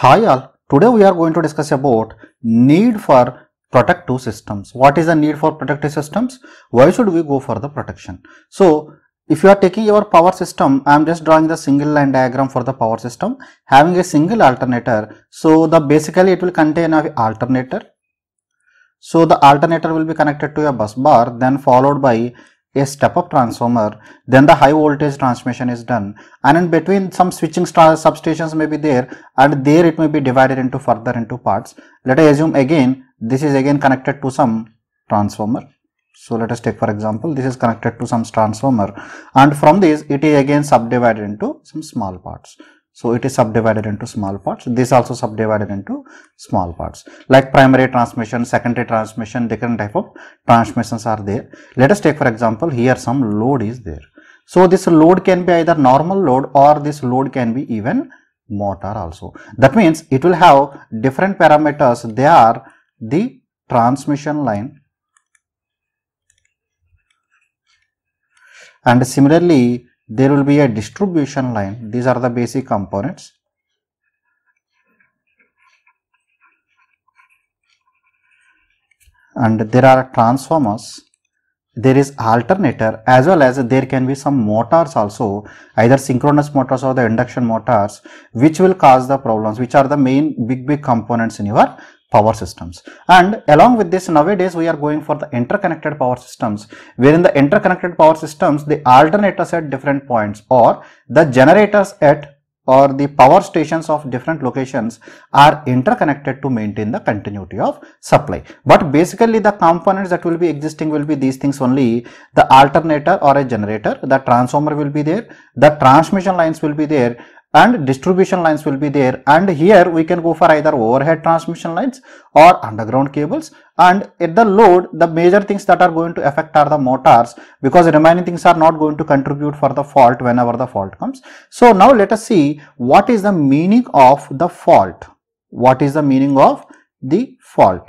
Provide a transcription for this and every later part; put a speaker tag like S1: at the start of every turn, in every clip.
S1: Hi all, today we are going to discuss about need for protective systems. What is the need for protective systems? Why should we go for the protection? So, if you are taking your power system, I am just drawing the single line diagram for the power system having a single alternator. So, the basically it will contain an alternator. So, the alternator will be connected to a bus bar then followed by a step-up transformer, then the high voltage transmission is done and in between some switching substations may be there and there it may be divided into further into parts. Let us assume again this is again connected to some transformer. So, let us take for example this is connected to some transformer and from this it is again subdivided into some small parts. So it is subdivided into small parts. This also subdivided into small parts like primary transmission, secondary transmission, different type of transmissions are there. Let us take for example here some load is there. So this load can be either normal load or this load can be even motor also. That means it will have different parameters. They are the transmission line and similarly there will be a distribution line these are the basic components and there are transformers there is alternator as well as there can be some motors also either synchronous motors or the induction motors which will cause the problems which are the main big big components in your power systems and along with this nowadays we are going for the interconnected power systems wherein the interconnected power systems the alternators at different points or the generators at or the power stations of different locations are interconnected to maintain the continuity of supply. But basically the components that will be existing will be these things only the alternator or a generator, the transformer will be there, the transmission lines will be there and distribution lines will be there and here we can go for either overhead transmission lines or underground cables and at the load the major things that are going to affect are the motors because the remaining things are not going to contribute for the fault whenever the fault comes. So now let us see what is the meaning of the fault. What is the meaning of the fault?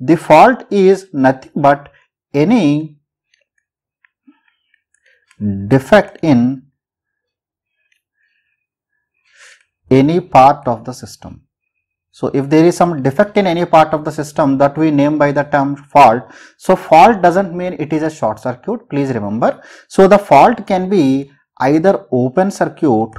S1: The fault is nothing but any defect in any part of the system. So, if there is some defect in any part of the system that we name by the term fault. So, fault does not mean it is a short circuit please remember. So, the fault can be either open circuit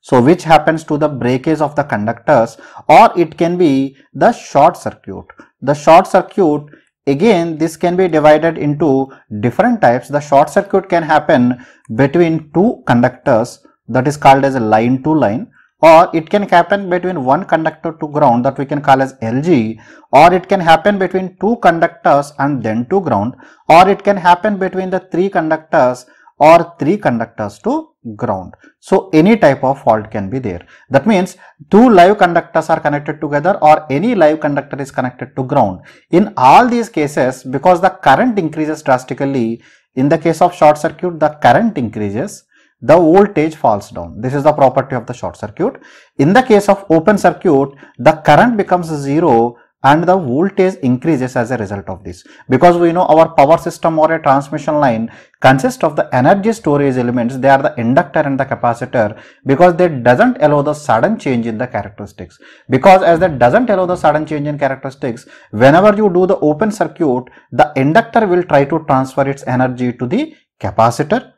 S1: so which happens to the breakage of the conductors or it can be the short circuit. The short circuit again this can be divided into different types. The short circuit can happen between two conductors that is called as a line to line or it can happen between one conductor to ground that we can call as LG or it can happen between two conductors and then to ground or it can happen between the three conductors or three conductors to ground. So, any type of fault can be there. That means, two live conductors are connected together or any live conductor is connected to ground. In all these cases, because the current increases drastically, in the case of short circuit, the current increases the voltage falls down. This is the property of the short circuit. In the case of open circuit, the current becomes zero and the voltage increases as a result of this because we know our power system or a transmission line consists of the energy storage elements they are the inductor and the capacitor because they doesn't allow the sudden change in the characteristics because as that doesn't allow the sudden change in characteristics whenever you do the open circuit the inductor will try to transfer its energy to the capacitor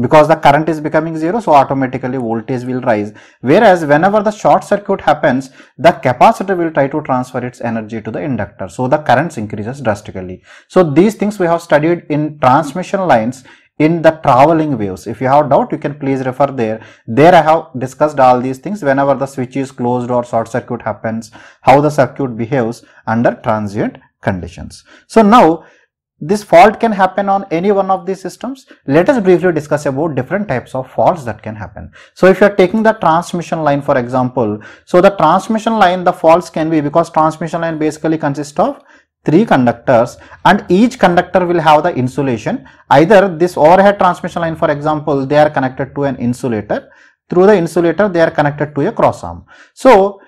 S1: because the current is becoming zero so automatically voltage will rise whereas whenever the short circuit happens the capacitor will try to transfer its energy to the inductor so the currents increases drastically so these things we have studied in transmission lines in the traveling waves if you have doubt you can please refer there there i have discussed all these things whenever the switch is closed or short circuit happens how the circuit behaves under transient conditions so now this fault can happen on any one of these systems. Let us briefly discuss about different types of faults that can happen. So if you are taking the transmission line for example, so the transmission line the faults can be because transmission line basically consists of three conductors and each conductor will have the insulation either this overhead transmission line for example they are connected to an insulator through the insulator they are connected to a cross arm. So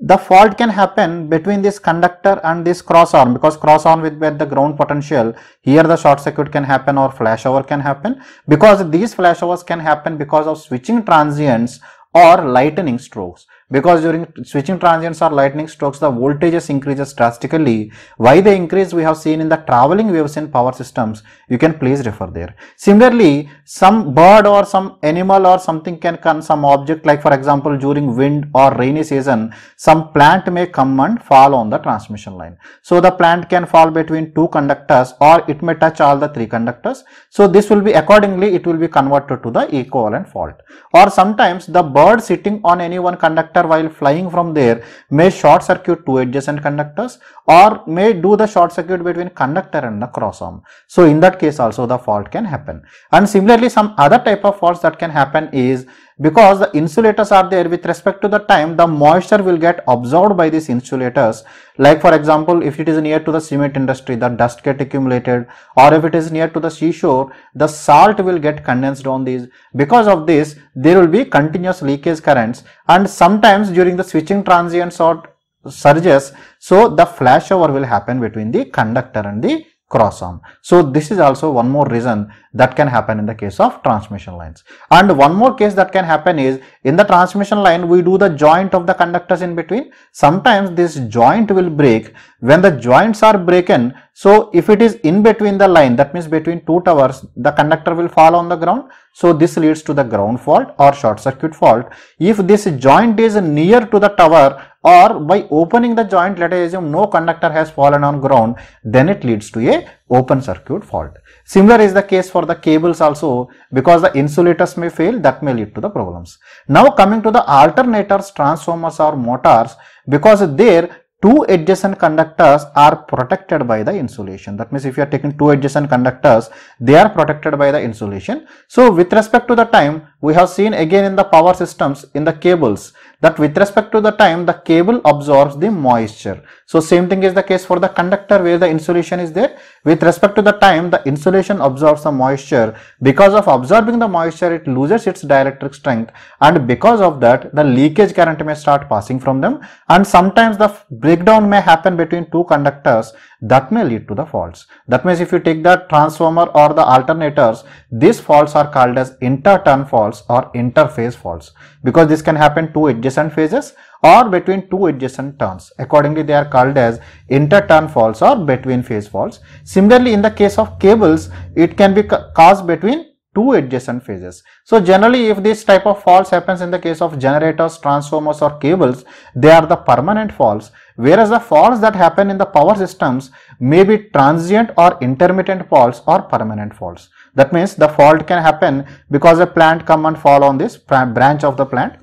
S1: the fault can happen between this conductor and this cross arm because cross arm with where the ground potential here the short circuit can happen or flashover can happen because these flashovers can happen because of switching transients or lightning strokes because during switching transients or lightning strokes the voltages increases drastically why they increase we have seen in the traveling waves in power systems you can please refer there similarly some bird or some animal or something can come some object like for example during wind or rainy season some plant may come and fall on the transmission line so the plant can fall between two conductors or it may touch all the three conductors so this will be accordingly it will be converted to the equivalent fault or sometimes the bird sitting on any one conductor conductor while flying from there may short circuit two adjacent conductors or may do the short circuit between conductor and the cross arm. So, in that case also the fault can happen. And similarly, some other type of faults that can happen is because the insulators are there with respect to the time the moisture will get absorbed by these insulators like for example if it is near to the cement industry the dust get accumulated or if it is near to the seashore the salt will get condensed on these because of this there will be continuous leakage currents and sometimes during the switching transient sort surges so the flashover will happen between the conductor and the cross arm. So this is also one more reason that can happen in the case of transmission lines. And one more case that can happen is in the transmission line we do the joint of the conductors in between. Sometimes this joint will break. When the joints are broken so if it is in between the line, that means between two towers, the conductor will fall on the ground. So this leads to the ground fault or short circuit fault. If this joint is near to the tower or by opening the joint, let us assume no conductor has fallen on ground, then it leads to a open circuit fault. Similar is the case for the cables also because the insulators may fail that may lead to the problems. Now coming to the alternators, transformers or motors because there two adjacent conductors are protected by the insulation. That means if you are taking two adjacent conductors, they are protected by the insulation. So with respect to the time, we have seen again in the power systems in the cables that with respect to the time, the cable absorbs the moisture. So same thing is the case for the conductor where the insulation is there. With respect to the time, the insulation absorbs the moisture. Because of absorbing the moisture, it loses its dielectric strength and because of that, the leakage current may start passing from them and sometimes the breakdown may happen between two conductors that may lead to the faults. That means if you take the transformer or the alternators, these faults are called as inter-turn faults or interphase faults because this can happen two adjacent phases or between two adjacent turns. Accordingly, they are called as inter-turn faults or between phase faults. Similarly, in the case of cables, it can be caused between two adjacent phases. So generally if this type of faults happens in the case of generators, transformers or cables, they are the permanent faults whereas the faults that happen in the power systems may be transient or intermittent faults or permanent faults. That means the fault can happen because a plant come and fall on this branch of the plant.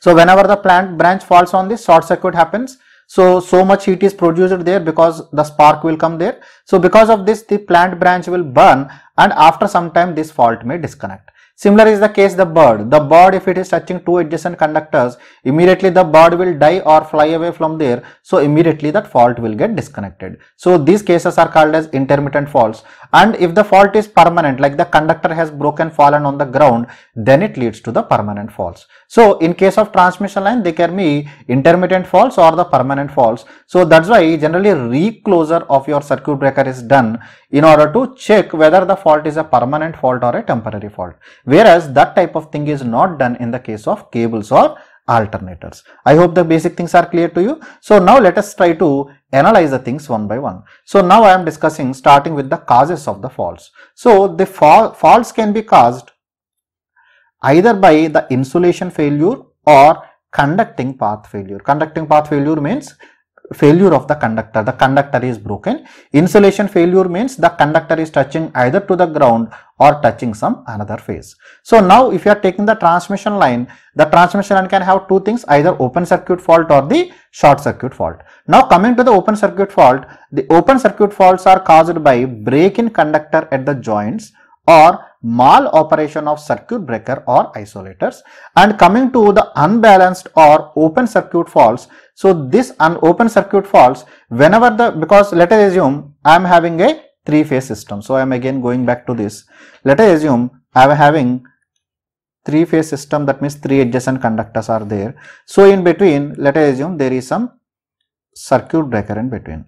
S1: So whenever the plant branch falls on this short circuit happens. So, so much heat is produced there because the spark will come there. So, because of this the plant branch will burn and after some time this fault may disconnect. Similar is the case the bird. The bird if it is touching two adjacent conductors, immediately the bird will die or fly away from there. So immediately that fault will get disconnected. So these cases are called as intermittent faults. And if the fault is permanent, like the conductor has broken, fallen on the ground, then it leads to the permanent faults. So in case of transmission line, they can be intermittent faults or the permanent faults. So that's why generally recloser of your circuit breaker is done in order to check whether the fault is a permanent fault or a temporary fault. Whereas that type of thing is not done in the case of cables or alternators. I hope the basic things are clear to you. So now let us try to analyze the things one by one. So now I am discussing starting with the causes of the faults. So the fa faults can be caused either by the insulation failure or conducting path failure. Conducting path failure means failure of the conductor. The conductor is broken. Insulation failure means the conductor is touching either to the ground or touching some another phase. So now if you are taking the transmission line, the transmission line can have two things either open circuit fault or the short circuit fault. Now coming to the open circuit fault, the open circuit faults are caused by break in conductor at the joints or mal operation of circuit breaker or isolators and coming to the unbalanced or open circuit faults so this un open circuit faults whenever the because let us assume i am having a three phase system so i am again going back to this let us assume i am having three phase system that means three adjacent conductors are there so in between let us assume there is some circuit breaker in between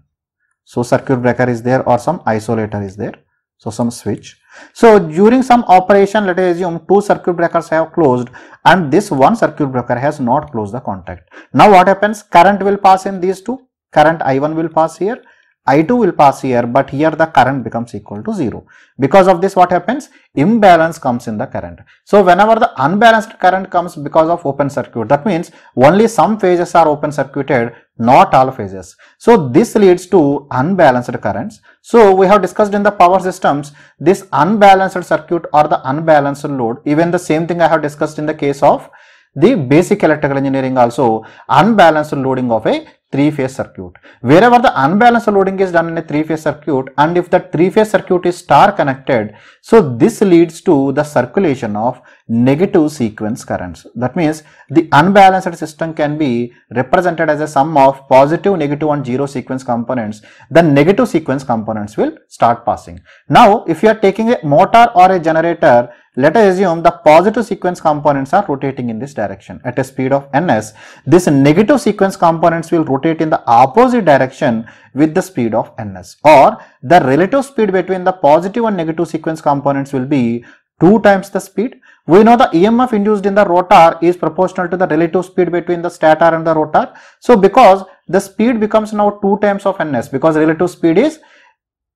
S1: so circuit breaker is there or some isolator is there so some switch so during some operation, let us assume two circuit breakers have closed and this one circuit breaker has not closed the contact. Now what happens? Current will pass in these two. Current I1 will pass here, I2 will pass here, but here the current becomes equal to 0. Because of this what happens? Imbalance comes in the current. So whenever the unbalanced current comes because of open circuit, that means only some phases are open circuited not all phases. So this leads to unbalanced currents. So we have discussed in the power systems this unbalanced circuit or the unbalanced load even the same thing I have discussed in the case of the basic electrical engineering also unbalanced loading of a three-phase circuit. Wherever the unbalanced loading is done in a three-phase circuit and if the three-phase circuit is star connected, so this leads to the circulation of negative sequence currents. That means the unbalanced system can be represented as a sum of positive, negative and zero sequence components. The negative sequence components will start passing. Now, if you are taking a motor or a generator, let us assume the positive sequence components are rotating in this direction at a speed of ns. This negative sequence components will rotate in the opposite direction with the speed of ns or the relative speed between the positive and negative sequence components will be 2 times the speed we know the EMF induced in the rotor is proportional to the relative speed between the stator and the rotor. So because the speed becomes now 2 times of ns because relative speed is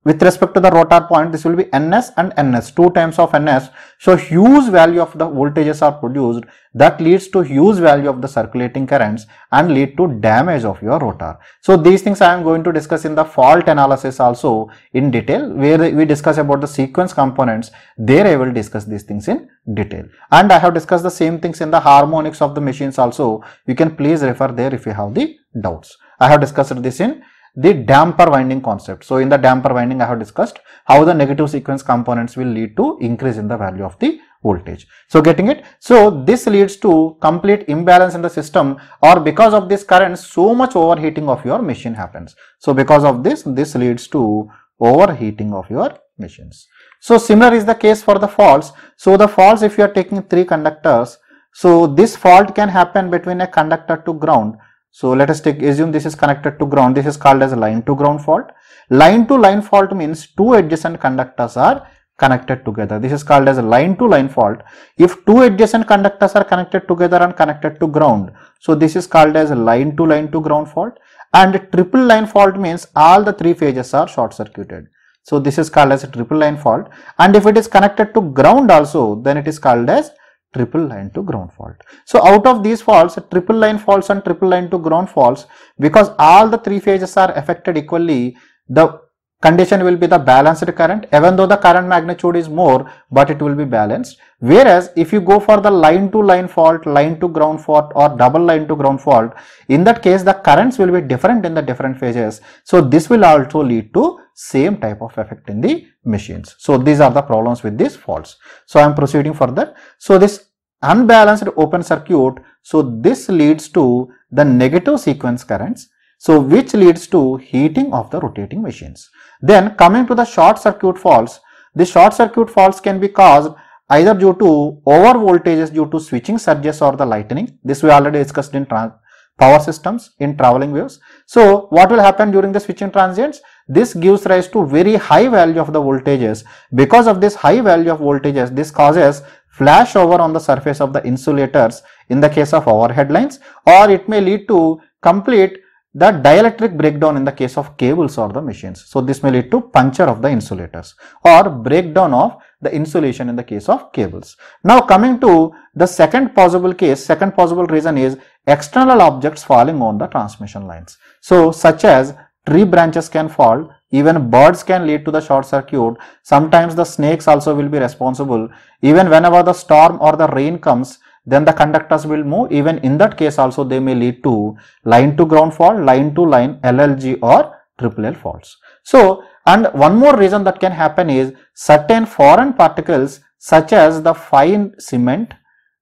S1: with respect to the rotor point this will be ns and ns two times of ns so huge value of the voltages are produced that leads to huge value of the circulating currents and lead to damage of your rotor so these things i am going to discuss in the fault analysis also in detail where we discuss about the sequence components there i will discuss these things in detail and i have discussed the same things in the harmonics of the machines also you can please refer there if you have the doubts i have discussed this in the damper winding concept. So, in the damper winding I have discussed how the negative sequence components will lead to increase in the value of the voltage. So, getting it? So, this leads to complete imbalance in the system or because of this current so much overheating of your machine happens. So, because of this, this leads to overheating of your machines. So, similar is the case for the faults. So, the faults if you are taking three conductors, so this fault can happen between a conductor to ground. So let us take assume this is connected to ground. This is called as line to ground fault. Line to line fault means two adjacent conductors are connected together. This is called as line to line fault. If two adjacent conductors are connected together and connected to ground, so this is called as line to line to ground fault. And triple line fault means all the three phases are short circuited. So this is called as a triple line fault. And if it is connected to ground also, then it is called as triple line to ground fault. So out of these faults, triple line faults and triple line to ground faults, because all the three phases are affected equally, the condition will be the balanced current, even though the current magnitude is more, but it will be balanced. Whereas if you go for the line to line fault, line to ground fault or double line to ground fault, in that case the currents will be different in the different phases. So this will also lead to same type of effect in the machines. So these are the problems with these faults. So I am proceeding further. So this unbalanced open circuit, so this leads to the negative sequence currents so which leads to heating of the rotating machines. Then coming to the short circuit faults, the short circuit faults can be caused either due to over voltages due to switching surges or the lightning. This we already discussed in power systems in traveling waves. So, what will happen during the switching transients? This gives rise to very high value of the voltages. Because of this high value of voltages, this causes flashover on the surface of the insulators in the case of overhead lines or it may lead to complete the dielectric breakdown in the case of cables or the machines. So, this may lead to puncture of the insulators or breakdown of the insulation in the case of cables. Now coming to the second possible case, second possible reason is external objects falling on the transmission lines. So such as tree branches can fall, even birds can lead to the short circuit, sometimes the snakes also will be responsible. Even whenever the storm or the rain comes, then the conductors will move even in that case also they may lead to line to ground fault, line to line, LLG or triple L faults. So, and one more reason that can happen is certain foreign particles such as the fine cement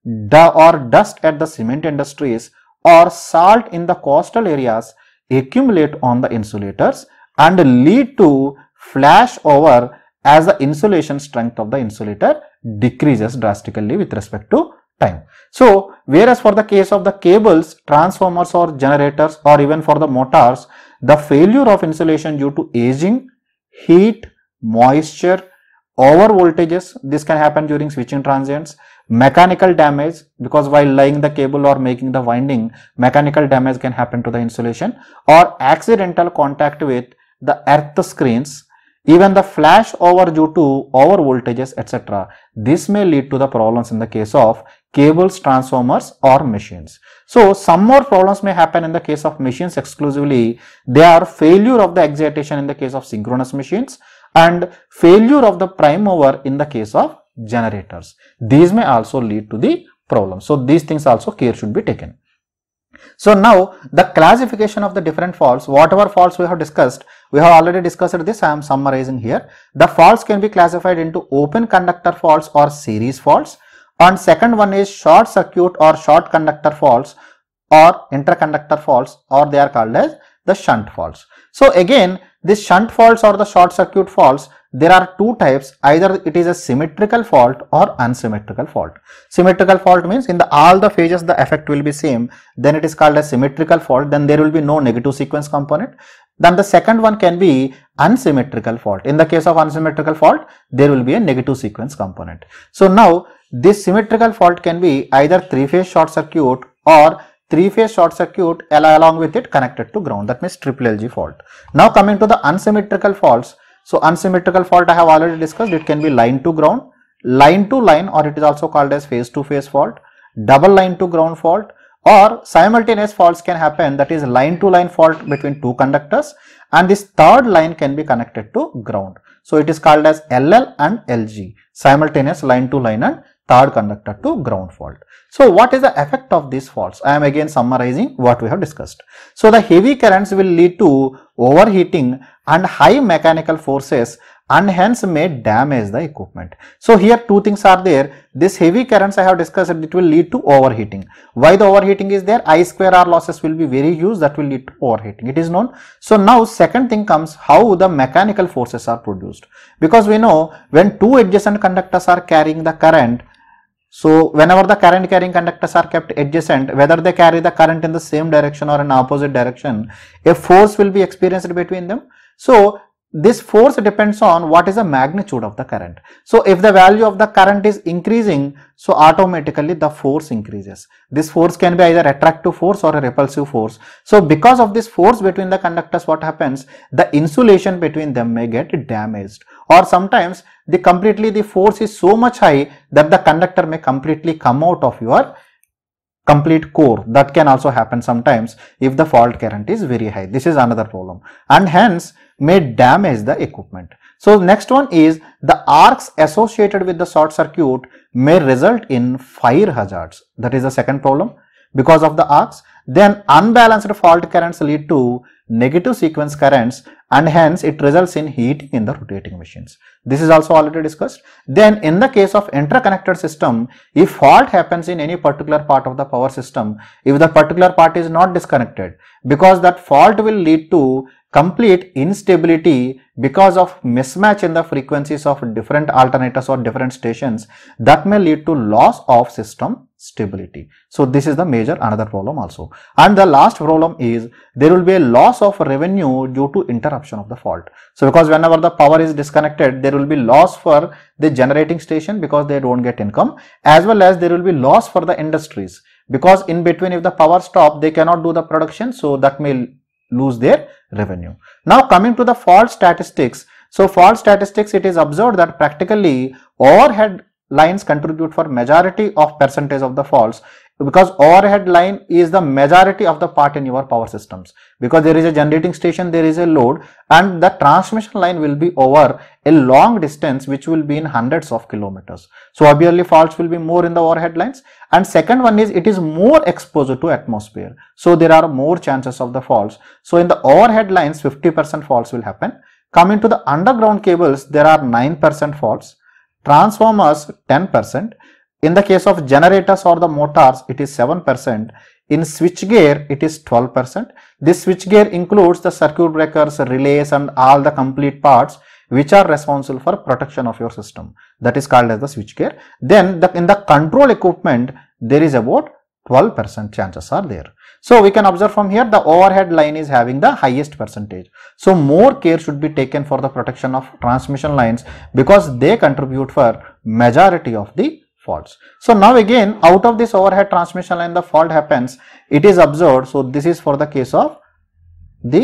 S1: or dust at the cement industries or salt in the coastal areas accumulate on the insulators and lead to flash over as the insulation strength of the insulator decreases drastically with respect to time. So, whereas for the case of the cables, transformers or generators or even for the motors, the failure of insulation due to aging, heat, moisture, over voltages, this can happen during switching transients, mechanical damage because while laying the cable or making the winding, mechanical damage can happen to the insulation or accidental contact with the earth screens even the flash over due to over voltages etc. This may lead to the problems in the case of cables, transformers or machines. So, some more problems may happen in the case of machines exclusively. They are failure of the excitation in the case of synchronous machines and failure of the prime mover in the case of generators. These may also lead to the problem. So, these things also care should be taken. So now the classification of the different faults, whatever faults we have discussed, we have already discussed this, I am summarizing here. The faults can be classified into open conductor faults or series faults and second one is short circuit or short conductor faults or interconductor faults or they are called as the shunt faults. So again, these shunt faults or the short circuit faults there are two types either it is a symmetrical fault or unsymmetrical fault symmetrical fault means in the all the phases the effect will be same then it is called a symmetrical fault then there will be no negative sequence component then the second one can be unsymmetrical fault in the case of unsymmetrical fault there will be a negative sequence component so now this symmetrical fault can be either three phase short circuit or three phase short circuit along with it connected to ground that means triple lg fault now coming to the unsymmetrical faults so unsymmetrical fault I have already discussed it can be line to ground, line to line or it is also called as phase to phase fault, double line to ground fault or simultaneous faults can happen that is line to line fault between two conductors and this third line can be connected to ground. So it is called as LL and LG simultaneous line to line and third conductor to ground fault. So, what is the effect of these faults? I am again summarizing what we have discussed. So, the heavy currents will lead to overheating and high mechanical forces and hence may damage the equipment. So, here two things are there. This heavy currents I have discussed it will lead to overheating. Why the overheating is there? I square R losses will be very huge that will lead to overheating. It is known. So, now second thing comes how the mechanical forces are produced. Because we know when two adjacent conductors are carrying the current, so whenever the current carrying conductors are kept adjacent, whether they carry the current in the same direction or in opposite direction, a force will be experienced between them. So this force depends on what is the magnitude of the current. So, if the value of the current is increasing, so automatically the force increases. This force can be either attractive force or a repulsive force. So, because of this force between the conductors, what happens? The insulation between them may get damaged or sometimes the completely the force is so much high that the conductor may completely come out of your complete core that can also happen sometimes if the fault current is very high this is another problem and hence may damage the equipment so next one is the arcs associated with the short circuit may result in fire hazards that is the second problem because of the arcs then unbalanced fault currents lead to negative sequence currents and hence it results in heating in the rotating machines this is also already discussed. Then in the case of interconnected system, if fault happens in any particular part of the power system, if the particular part is not disconnected, because that fault will lead to complete instability because of mismatch in the frequencies of different alternators or different stations that may lead to loss of system stability. So, this is the major another problem also. And the last problem is there will be a loss of revenue due to interruption of the fault. So, because whenever the power is disconnected, there will be loss for the generating station because they don't get income as well as there will be loss for the industries because in between if the power stop they cannot do the production so that may lose their revenue. Now coming to the fault statistics. So fault statistics it is observed that practically overhead lines contribute for majority of percentage of the faults because overhead line is the majority of the part in your power systems because there is a generating station there is a load and the transmission line will be over a long distance which will be in hundreds of kilometers so obviously faults will be more in the overhead lines and second one is it is more exposed to atmosphere so there are more chances of the faults so in the overhead lines 50 percent faults will happen coming to the underground cables there are 9 percent faults transformers 10 percent in the case of generators or the motors, it is 7%. In switchgear, it is 12%. This switchgear includes the circuit breakers, relays and all the complete parts which are responsible for protection of your system. That is called as the switchgear. Then the, in the control equipment, there is about 12% chances are there. So we can observe from here the overhead line is having the highest percentage. So more care should be taken for the protection of transmission lines because they contribute for majority of the faults. So now again out of this overhead transmission line the fault happens it is observed. So this is for the case of the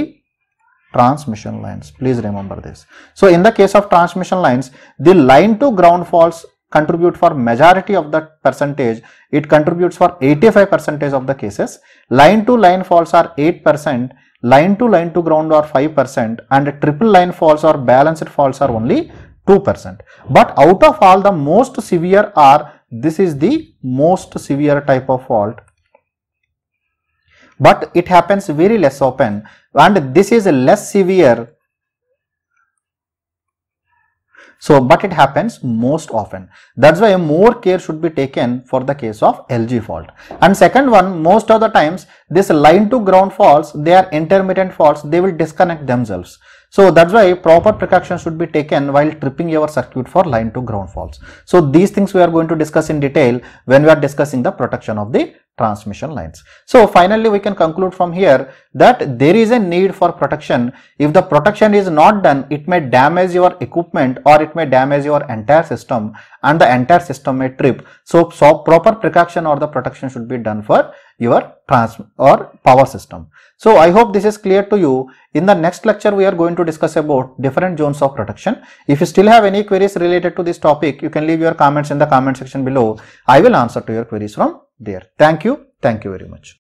S1: transmission lines please remember this. So in the case of transmission lines the line to ground faults contribute for majority of the percentage it contributes for 85 percentage of the cases line to line faults are 8 percent line to line to ground are 5 percent and triple line faults or balanced faults are only 2%. But out of all the most severe are, this is the most severe type of fault. But it happens very less often and this is less severe. So, but it happens most often. That's why more care should be taken for the case of LG fault. And second one, most of the times this line to ground faults, they are intermittent faults, they will disconnect themselves. So that's why proper precautions should be taken while tripping your circuit for line to ground faults. So these things we are going to discuss in detail when we are discussing the protection of the transmission lines. So finally we can conclude from here that there is a need for protection. If the protection is not done, it may damage your equipment or it may damage your entire system and the entire system may trip. So, so proper precaution or the protection should be done for your trans or power system. So I hope this is clear to you. In the next lecture we are going to discuss about different zones of protection. If you still have any queries related to this topic, you can leave your comments in the comment section below. I will answer to your queries from there. Thank you. Thank you very much.